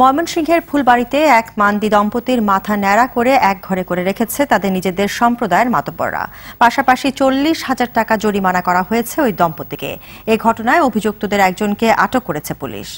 ময়মনসিংহের ফুলবাড়িতে এক মান্দি দম্পতির মাথা ন্যাড়া করে এক ঘরে করে রেখেছে তাদের নিজেদের সম্প্রদায়ের মাতব্বররা পাশাপাশি চল্লিশ হাজার টাকা জরিমানা করা হয়েছে ওই দম্পতিকে এ ঘটনায় অভিযুক্তদের একজনকে আটক করেছে পুলিশ